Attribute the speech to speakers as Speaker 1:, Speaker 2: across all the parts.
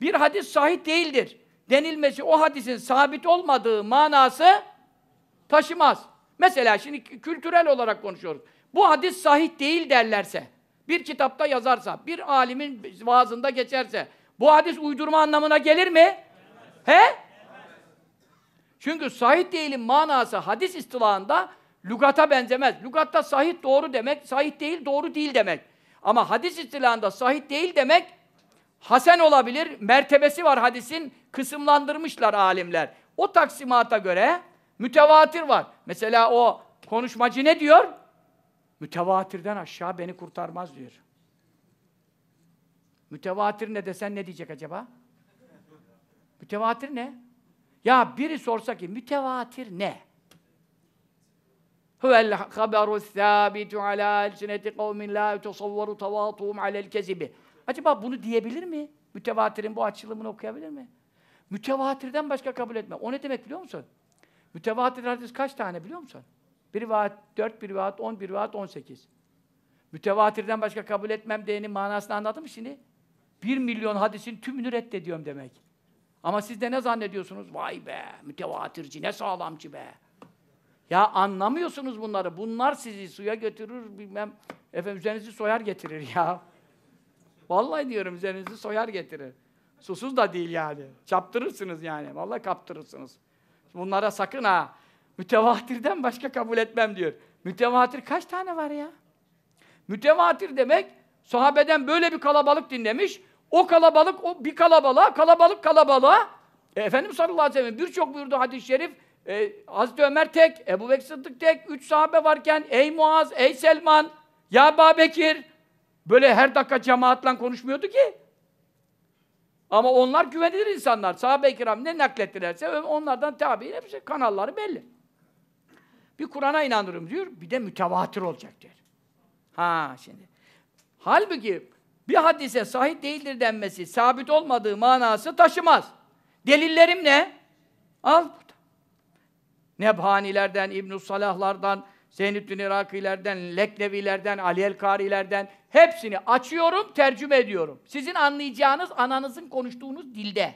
Speaker 1: bir hadis sahih değildir denilmesi o hadisin sabit olmadığı manası taşımaz. Mesela şimdi kültürel olarak konuşuyoruz. Bu hadis sahih değil derlerse, bir kitapta yazarsa, bir alimin vaazında geçerse bu hadis uydurma anlamına gelir mi? He? Çünkü sahih değilin manası hadis istilahında lügata benzemez. Lügatta sahih doğru demek, sahih değil doğru değil demek. Ama hadis istilahında sahih değil demek Hasen olabilir, mertebesi var hadisin, kısımlandırmışlar alimler. O taksimata göre mütevatir var. Mesela o konuşmacı ne diyor? Mütevatirden aşağı beni kurtarmaz diyor. Mütevatir ne desen ne diyecek acaba? mütevatir ne? Ya biri sorsa ki mütevatir ne? Huvel haberu thabitu ala elsineti kavmin la yutasavvaru tevatuhum alel kezibi. Acaba bunu diyebilir mi? Mütevatirin bu açılımını okuyabilir mi? Mütevatirden başka kabul etme. O ne demek biliyor musun? Mütevatir hadis kaç tane biliyor musun? Bir rivayet 4, bir rivayet 10, bir rivayet 18. Mütevatirden başka kabul etmem diyenin manasını anladın mı şimdi? Bir milyon hadisin tümünü reddediyorum demek. Ama siz de ne zannediyorsunuz? Vay be, mütevatirci, ne sağlamcı be. Ya anlamıyorsunuz bunları. Bunlar sizi suya götürür, bilmem, efendim üzerinizi soyar getirir ya. Vallahi diyorum üzerinizi soyar getirir. Susuz da değil yani. Çaptırırsınız yani. Vallahi kaptırırsınız. Bunlara sakın ha. Mütevatirden başka kabul etmem diyor. Mütevatir kaç tane var ya? Mütevatir demek sahabeden böyle bir kalabalık dinlemiş. O kalabalık o bir kalabalığa, kalabalık kalabalığa. E, Efendimiz sallallahu aleyhi ve sellem birçok buyurdu hadis-i şerif. E, Hazreti Ömer tek, Ebu Bekir Sıddık tek, üç sahabe varken ey Muaz, ey Selman, ya Babekir, Böyle her dakika cemaatla konuşmuyordu ki. Ama onlar güvenilir insanlar. Sahabe-i kiram ne naklettilerse onlardan tabi hepsi şey. kanalları belli. Bir Kur'an'a inanırım diyor. Bir de mütevatir olacak diyor. Ha şimdi. Halbuki bir hadise sahih değildir denmesi sabit olmadığı manası taşımaz. Delillerim ne? Al burada. Nebhanilerden, İbn-i Salahlardan, Zeynüddin Irakilerden, Leklevilerden, Ali El Karilerden hepsini açıyorum, tercüme ediyorum. Sizin anlayacağınız ananızın konuştuğunuz dilde.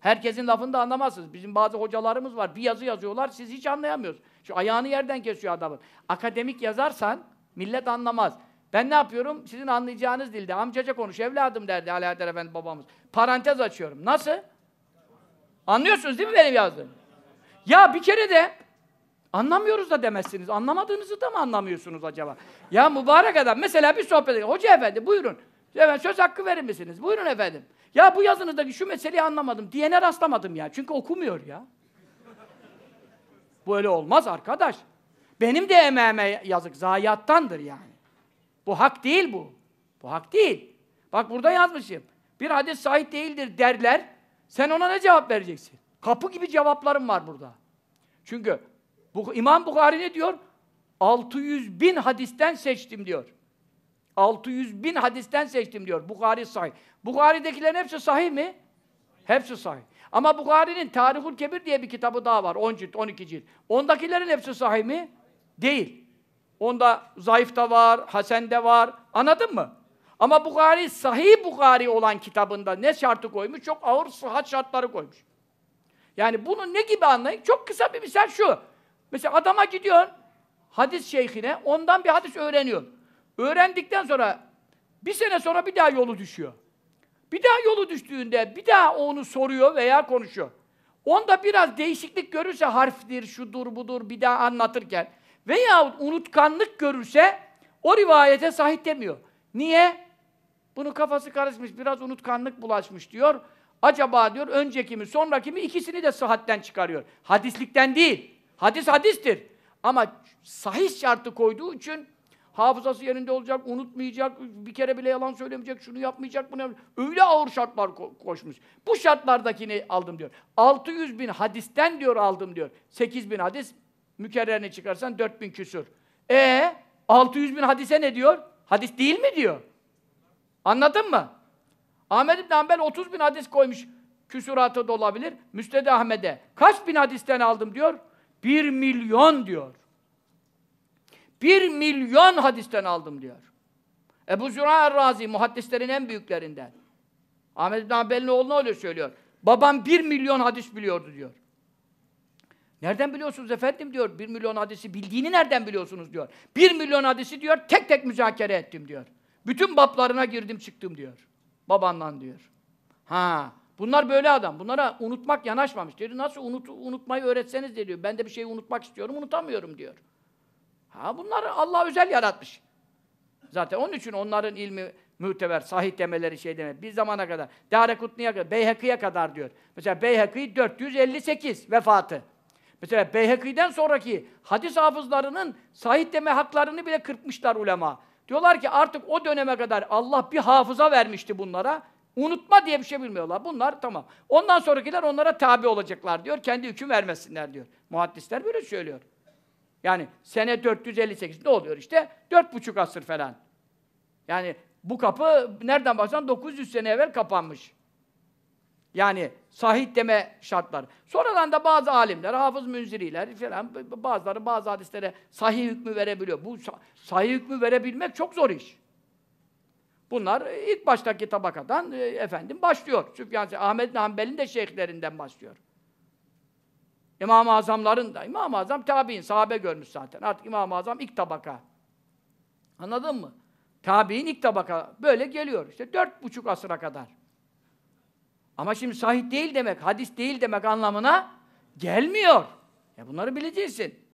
Speaker 1: Herkesin lafını da anlamazsınız. Bizim bazı hocalarımız var. Bir yazı yazıyorlar, siz hiç anlayamıyorsunuz. Şu ayağını yerden kesiyor adamın. Akademik yazarsan millet anlamaz. Ben ne yapıyorum? Sizin anlayacağınız dilde. Amcaca konuş, evladım derdi Alaeddin Efendi babamız. Parantez açıyorum. Nasıl? Anlıyorsunuz değil mi benim yazdığım? Ya bir kere de Anlamıyoruz da demezsiniz. Anlamadığınızı da mı anlamıyorsunuz acaba? Ya mübarek adam. Mesela bir sohbet ediyor. Hoca efendi buyurun. Efendim, söz hakkı verir misiniz? Buyurun efendim. Ya bu yazınızdaki şu meseleyi anlamadım diyene rastlamadım ya. Çünkü okumuyor ya. Böyle olmaz arkadaş. Benim de emeğime yazık. Zayiattandır yani. Bu hak değil bu. Bu hak değil. Bak burada yazmışım. Bir hadis sahih değildir derler. Sen ona ne cevap vereceksin? Kapı gibi cevaplarım var burada. Çünkü bu, İmam Bukhari ne diyor? 600 bin hadisten seçtim diyor. 600 bin hadisten seçtim diyor. Bukhari sahih. Bukhari'dekilerin hepsi sahih mi? Hepsi sahih. Ama Bukhari'nin Tarihul Kebir diye bir kitabı daha var. 10 cilt, 12 cilt. Ondakilerin hepsi sahih mi? Değil. Onda zayıf da var, hasen de var. Anladın mı? Ama Bukhari, sahih Bukhari olan kitabında ne şartı koymuş? Çok ağır sıhhat şartları koymuş. Yani bunu ne gibi anlayın? Çok kısa bir misal şu. Mesela adama gidiyorsun, hadis şeyhine, ondan bir hadis öğreniyorsun. Öğrendikten sonra, bir sene sonra bir daha yolu düşüyor. Bir daha yolu düştüğünde bir daha onu soruyor veya konuşuyor. Onda biraz değişiklik görürse harftir, şudur, budur bir daha anlatırken veya unutkanlık görürse o rivayete sahih demiyor. Niye? Bunu kafası karışmış, biraz unutkanlık bulaşmış diyor. Acaba diyor önceki mi, sonraki mi ikisini de sıhhatten çıkarıyor. Hadislikten değil. Hadis hadistir. Ama sahih şartı koyduğu için hafızası yerinde olacak, unutmayacak, bir kere bile yalan söylemeyecek, şunu yapmayacak, bunu yapmayacak. Öyle ağır şartlar ko- koşmuş. Bu şartlardakini aldım diyor. 600 bin hadisten diyor aldım diyor. 8 bin hadis, mükerrerini çıkarsan 4 bin küsür. E 600 bin hadise ne diyor? Hadis değil mi diyor. Anladın mı? Ahmed İbn Hanbel 30 bin hadis koymuş. Küsuratı da olabilir. müstede Ahmet'e. Kaç bin hadisten aldım diyor? Bir milyon diyor. Bir milyon hadisten aldım diyor. Ebu Züra Razi muhaddislerin en büyüklerinden. Ahmet İbn Hanbel'in oğluna öyle söylüyor. Babam bir milyon hadis biliyordu diyor. Nereden biliyorsunuz efendim diyor. Bir milyon hadisi bildiğini nereden biliyorsunuz diyor. Bir milyon hadisi diyor tek tek müzakere ettim diyor. Bütün bablarına girdim çıktım diyor. Babandan diyor. Ha Bunlar böyle adam. Bunlara unutmak yanaşmamış. Diyor, nasıl unut, unutmayı öğretseniz diyor. Ben de bir şeyi unutmak istiyorum, unutamıyorum diyor. Ha bunları Allah özel yaratmış. Zaten onun için onların ilmi müteber, sahih demeleri şey demek. Bir zamana kadar, Darekutni'ye kadar, Beyhakı'ya kadar diyor. Mesela Beyhakı 458 vefatı. Mesela Beyhekî'den sonraki hadis hafızlarının sahih deme haklarını bile kırpmışlar ulema. Diyorlar ki artık o döneme kadar Allah bir hafıza vermişti bunlara. Unutma diye bir şey bilmiyorlar. Bunlar tamam. Ondan sonrakiler onlara tabi olacaklar diyor. Kendi hüküm vermesinler diyor. Muhaddisler böyle söylüyor. Yani sene 458 ne oluyor işte? 4,5 asır falan. Yani bu kapı nereden baksan 900 sene evvel kapanmış. Yani sahih deme şartları. Sonradan da bazı alimler, hafız münziriler falan bazıları bazı hadislere sahih hükmü verebiliyor. Bu sahih hükmü verebilmek çok zor iş. Bunlar e, ilk baştaki tabakadan e, efendim başlıyor. Süfyan Ahmet Hanbel'in de şeyhlerinden başlıyor. İmam-ı Azamların da. İmam-ı Azam tabi'in, sahabe görmüş zaten. Artık İmam-ı Azam ilk tabaka. Anladın mı? Tabi'in ilk tabaka. Böyle geliyor. İşte dört buçuk asıra kadar. Ama şimdi sahih değil demek, hadis değil demek anlamına gelmiyor. Ya e bunları bileceksin.